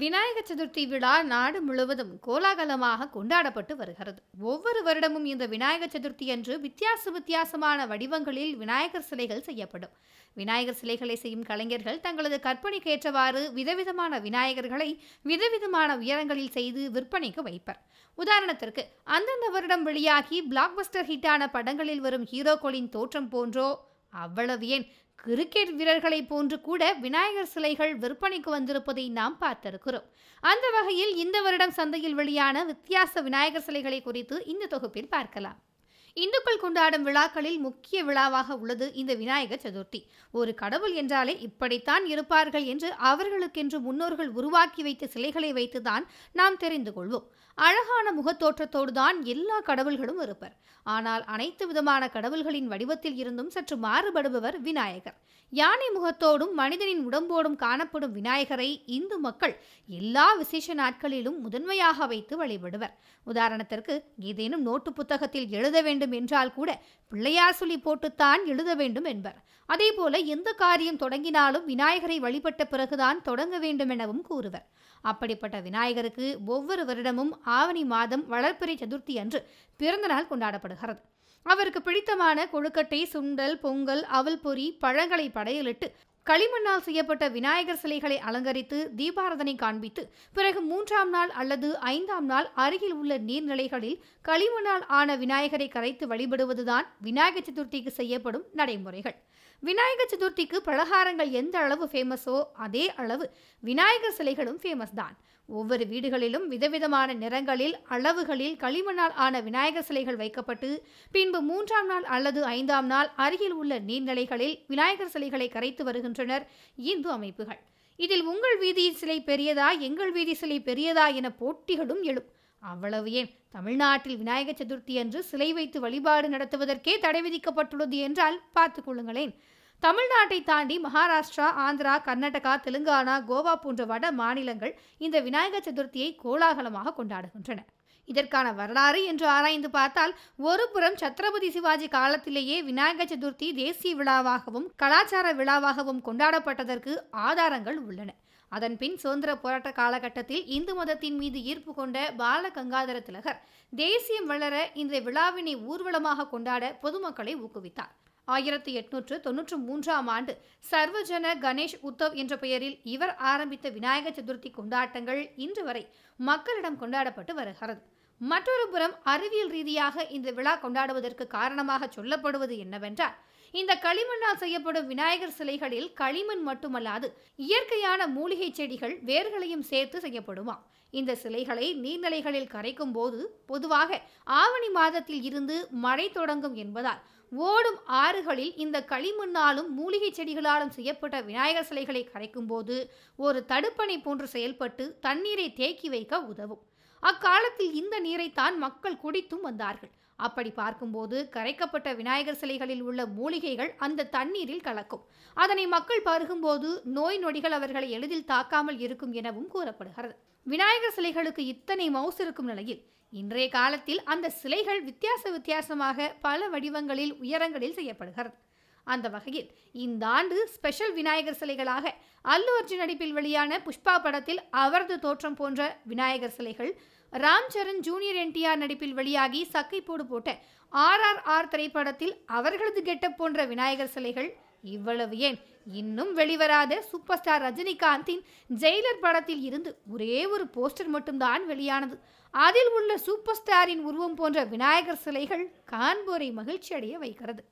விநாயக சதுர்த்தி விழா நாடு முழுவதும் கோலாகலமாக கொண்டாடப்பட்டு வருகிறது ஒவ்வொரு வருடமும் இந்த விநாயக சதுர்த்தி அன்று வித்தியாச வித்தியாசமான வடிவங்களில் விநாயகர் சிலைகள் செய்யப்படும் விநாயகர் சிலைகளை செய்யும் கலைஞர்கள் தங்களது கற்பனைக்கேற்றவாறு விதவிதமான விநாயகர்களை விதவிதமான உயரங்களில் செய்து விற்பனைக்கு வைப்பர் உதாரணத்திற்கு அந்தந்த வருடம் வெளியாகி பிளாக்பஸ்டர் ஹிட்டான படங்களில் வரும் ஹீரோக்களின் தோற்றம் போன்றோ அவ்வளவு ஏன் கிரிக்கெட் வீரர்களைப் போன்று கூட விநாயகர் சிலைகள் விற்பனைக்கு வந்திருப்பதை நாம் பார்த்திருக்கிறோம் அந்த வகையில் இந்த வருடம் சந்தையில் வெளியான வித்தியாச விநாயகர் சிலைகளை குறித்து இந்த தொகுப்பில் பார்க்கலாம் இந்துக்கள் கொண்டாடும் விழாக்களில் முக்கிய விழாவாக உள்ளது இந்த விநாயகர் சதுர்த்தி ஒரு கடவுள் என்றாலே இப்படித்தான் இருப்பார்கள் என்று அவர்களுக்கென்று முன்னோர்கள் உருவாக்கி வைத்த சிலைகளை வைத்துதான் நாம் தெரிந்து கொள்வோம் அழகான முகத்தோற்றத்தோடு தான் எல்லா கடவுள்களும் இருப்பர் ஆனால் அனைத்து விதமான கடவுள்களின் வடிவத்தில் இருந்தும் சற்று மாறுபடுபவர் விநாயகர் யானை முகத்தோடும் மனிதனின் உடம்போடும் காணப்படும் விநாயகரை இந்து மக்கள் எல்லா விசேஷ நாட்களிலும் முதன்மையாக வைத்து வழிபடுவர் உதாரணத்திற்கு ஏதேனும் நோட்டு புத்தகத்தில் எழுத வேண்டும் என்றால் கூட பிள்ளையார் சொல்லி போட்டுத்தான் எழுத வேண்டும் என்பர் அதேபோல எந்த காரியம் தொடங்கினாலும் விநாயகரை வழிபட்ட பிறகுதான் தொடங்க வேண்டும் எனவும் கூறுவர் அப்படிப்பட்ட விநாயகருக்கு ஒவ்வொரு வருடமும் ஆவணி மாதம் வளர்ப்பிறை சதுர்த்தி அன்று பிறந்தநாள் கொண்டாடப்படுகிறது அவருக்கு பிடித்தமான கொழுக்கட்டை சுண்டல் பொங்கல் அவல் பொறி பழங்களை படையலிட்டு களிமண்ணால் செய்யப்பட்ட விநாயகர் சிலைகளை அலங்கரித்து தீபாரதனை காண்பித்து பிறகு மூன்றாம் நாள் அல்லது ஐந்தாம் நாள் அருகில் உள்ள நீர்நிலைகளில் களிமண்ணால் ஆன விநாயகரை கரைத்து வழிபடுவதுதான் விநாயகர் சதுர்த்திக்கு செய்யப்படும் நடைமுறைகள் விநாயகர் சதுர்த்திக்கு பலகாரங்கள் எந்த அளவு ஃபேமஸோ அதே அளவு விநாயகர் சிலைகளும் ஃபேமஸ் தான் ஒவ்வொரு வீடுகளிலும் விதவிதமான நிறங்களில் அளவுகளில் களிமண்ணால் ஆன விநாயகர் சிலைகள் வைக்கப்பட்டு பின்பு மூன்றாம் நாள் அல்லது ஐந்தாம் நாள் அருகில் உள்ள நீர்நிலைகளில் விநாயகர் சிலைகளை கரைத்து வருகின்றன வருகின்றனர் இந்து அமைப்புகள் இதில் உங்கள் வீதி சிலை பெரியதா எங்கள் வீதி சிலை பெரியதா என போட்டிகளும் எழும் அவ்வளவு ஏன் தமிழ்நாட்டில் விநாயக சதுர்த்தி அன்று சிலை வைத்து வழிபாடு நடத்துவதற்கே தடை விதிக்கப்பட்டுள்ளது என்றால் பார்த்து கொள்ளுங்களேன் தமிழ்நாட்டை தாண்டி மகாராஷ்டிரா ஆந்திரா கர்நாடகா தெலுங்கானா கோவா போன்ற வட மாநிலங்கள் இந்த விநாயகர் சதுர்த்தியை கோலாகலமாக கொண்டாடுகின்றன இதற்கான வரலாறு என்று ஆராய்ந்து பார்த்தால் ஒருபுறம் சத்ரபதி சிவாஜி காலத்திலேயே விநாயகர் சதுர்த்தி தேசிய விழாவாகவும் கலாச்சார விழாவாகவும் கொண்டாடப்பட்டதற்கு ஆதாரங்கள் உள்ளன அதன்பின் சுதந்திர போராட்ட காலகட்டத்தில் இந்து மதத்தின் மீது ஈர்ப்பு கொண்ட பால கங்காதர திலகர் தேசியம் வளர இந்த விழாவினை ஊர்வலமாக கொண்டாட பொதுமக்களை ஊக்குவித்தார் ஆயிரத்தி எட்நூற்று தொன்னூற்று மூன்றாம் ஆண்டு சர்வஜன கணேஷ் உத்தவ் என்ற பெயரில் இவர் ஆரம்பித்த விநாயக சதுர்த்தி கொண்டாட்டங்கள் இன்று வரை மக்களிடம் கொண்டாடப்பட்டு வருகிறது மற்றொரு புறம் அறிவியல் ரீதியாக இந்த விழா கொண்டாடுவதற்கு காரணமாக சொல்லப்படுவது என்னவென்றால் இந்த களிமண்ணால் செய்யப்படும் விநாயகர் சிலைகளில் களிமண் மட்டுமல்லாது இயற்கையான மூலிகை செடிகள் வேர்களையும் சேர்த்து செய்யப்படுமா இந்த சிலைகளை நீர்நிலைகளில் கரைக்கும் போது பொதுவாக ஆவணி மாதத்தில் இருந்து மழை தொடங்கும் என்பதால் ஓடும் ஆறுகளில் இந்த களிமண்ணாலும் மூலிகை செடிகளாலும் செய்யப்பட்ட விநாயகர் சிலைகளை கரைக்கும் போது ஒரு தடுப்பணை போன்று செயல்பட்டு தண்ணீரை தேக்கி வைக்க உதவும் அக்காலத்தில் இந்த நீரைத்தான் மக்கள் குடித்தும் வந்தார்கள் அப்படி பார்க்கும்போது கரைக்கப்பட்ட விநாயகர் சிலைகளில் உள்ள மூலிகைகள் அந்த தண்ணீரில் கலக்கும் அதனை மக்கள் பருகும்போது நோய் நொடிகள் அவர்களை எளிதில் தாக்காமல் இருக்கும் எனவும் கூறப்படுகிறது விநாயகர் சிலைகளுக்கு இத்தனை மவுஸ் இருக்கும் நிலையில் இன்றைய காலத்தில் அந்த சிலைகள் வித்தியாச வித்தியாசமாக பல வடிவங்களில் உயரங்களில் செய்யப்படுகிறது அந்த வகையில் இந்த ஆண்டு ஸ்பெஷல் விநாயகர் சிலைகளாக அல்லு அர்ஜுன் நடிப்பில் வெளியான புஷ்பா படத்தில் அவரது தோற்றம் போன்ற விநாயகர் சிலைகள் ராம் சரண் ஜூனியர் என்டிஆர் நடிப்பில் வெளியாகி சக்கை போடு போட்ட ஆர்ஆர்ஆர் திரைப்படத்தில் அவர்களது கெட்டப் போன்ற விநாயகர் சிலைகள் இவ்வளவு ஏன் இன்னும் வெளிவராத சூப்பர் ஸ்டார் ரஜினிகாந்தின் ஜெயிலர் படத்தில் இருந்து ஒரே ஒரு போஸ்டர் மட்டும்தான் வெளியானது அதில் உள்ள சூப்பர் ஸ்டாரின் உருவம் போன்ற விநாயகர் சிலைகள் காண்போரை மகிழ்ச்சி அடைய வைக்கிறது